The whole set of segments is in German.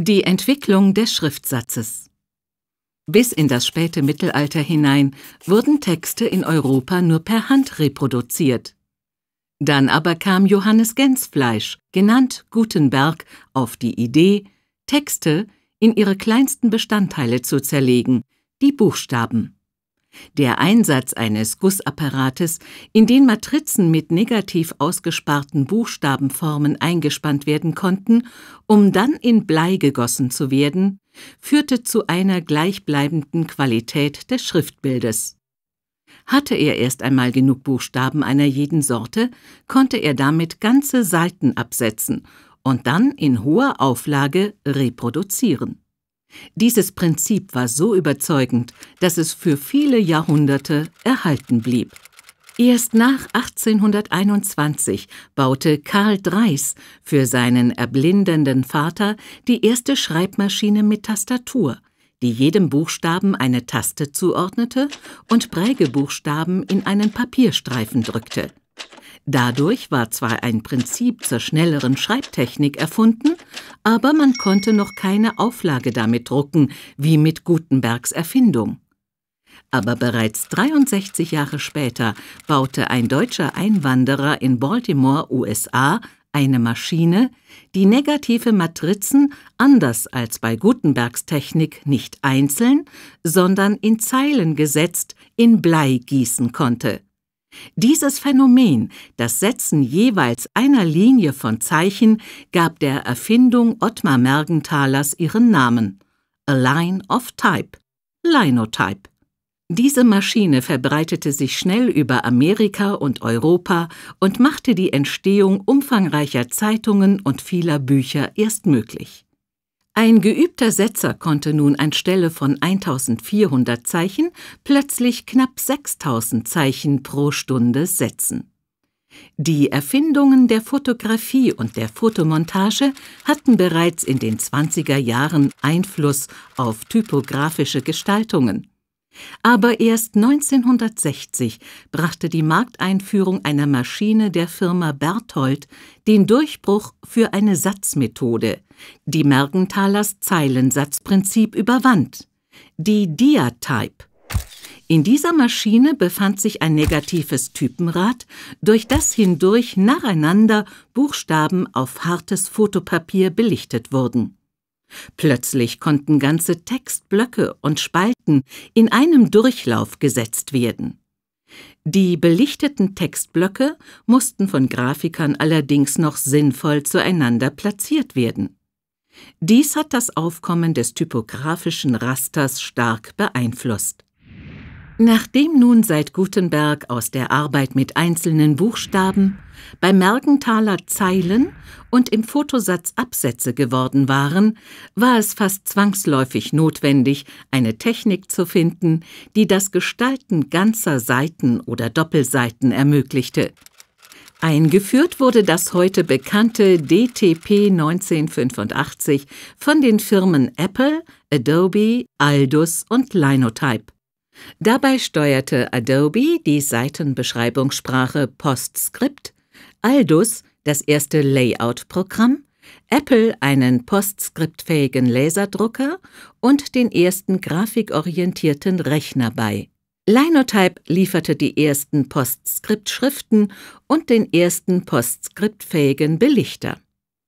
Die Entwicklung des Schriftsatzes Bis in das späte Mittelalter hinein wurden Texte in Europa nur per Hand reproduziert. Dann aber kam Johannes Gensfleisch, genannt Gutenberg, auf die Idee, Texte in ihre kleinsten Bestandteile zu zerlegen, die Buchstaben. Der Einsatz eines Gussapparates, in den Matrizen mit negativ ausgesparten Buchstabenformen eingespannt werden konnten, um dann in Blei gegossen zu werden, führte zu einer gleichbleibenden Qualität des Schriftbildes. Hatte er erst einmal genug Buchstaben einer jeden Sorte, konnte er damit ganze Seiten absetzen und dann in hoher Auflage reproduzieren dieses Prinzip war so überzeugend, dass es für viele Jahrhunderte erhalten blieb. Erst nach 1821 baute Karl Dreis für seinen erblindenden Vater die erste Schreibmaschine mit Tastatur, die jedem Buchstaben eine Taste zuordnete und Prägebuchstaben in einen Papierstreifen drückte. Dadurch war zwar ein Prinzip zur schnelleren Schreibtechnik erfunden, aber man konnte noch keine Auflage damit drucken, wie mit Gutenbergs Erfindung. Aber bereits 63 Jahre später baute ein deutscher Einwanderer in Baltimore, USA, eine Maschine, die negative Matrizen anders als bei Gutenbergs Technik nicht einzeln, sondern in Zeilen gesetzt in Blei gießen konnte. Dieses Phänomen, das Setzen jeweils einer Linie von Zeichen, gab der Erfindung Ottmar Mergenthalers ihren Namen A Line of Type, Linotype. Diese Maschine verbreitete sich schnell über Amerika und Europa und machte die Entstehung umfangreicher Zeitungen und vieler Bücher erst möglich ein geübter Setzer konnte nun anstelle von 1400 Zeichen plötzlich knapp 6000 Zeichen pro Stunde setzen. Die Erfindungen der Fotografie und der Fotomontage hatten bereits in den 20er Jahren Einfluss auf typografische Gestaltungen. Aber erst 1960 brachte die Markteinführung einer Maschine der Firma Berthold den Durchbruch für eine Satzmethode, die Mergenthalers Zeilensatzprinzip überwand, die Diatype. In dieser Maschine befand sich ein negatives Typenrad, durch das hindurch nacheinander Buchstaben auf hartes Fotopapier belichtet wurden. Plötzlich konnten ganze Textblöcke und Spalten in einem Durchlauf gesetzt werden. Die belichteten Textblöcke mussten von Grafikern allerdings noch sinnvoll zueinander platziert werden. Dies hat das Aufkommen des typografischen Rasters stark beeinflusst. Nachdem nun seit Gutenberg aus der Arbeit mit einzelnen Buchstaben bei Mergenthaler Zeilen und im Fotosatz Absätze geworden waren, war es fast zwangsläufig notwendig, eine Technik zu finden, die das Gestalten ganzer Seiten oder Doppelseiten ermöglichte. Eingeführt wurde das heute bekannte DTP 1985 von den Firmen Apple, Adobe, Aldus und Linotype. Dabei steuerte Adobe die Seitenbeschreibungssprache PostScript, Aldus das erste Layout-Programm, Apple einen PostScript-fähigen Laserdrucker und den ersten grafikorientierten Rechner bei. Linotype lieferte die ersten PostScript-Schriften und den ersten PostScript-fähigen Belichter.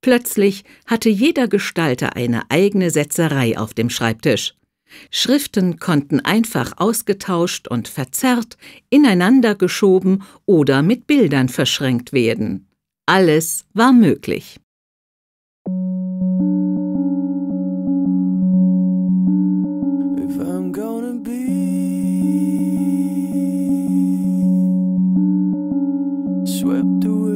Plötzlich hatte jeder Gestalter eine eigene Setzerei auf dem Schreibtisch. Schriften konnten einfach ausgetauscht und verzerrt, ineinander geschoben oder mit Bildern verschränkt werden. Alles war möglich. swept away.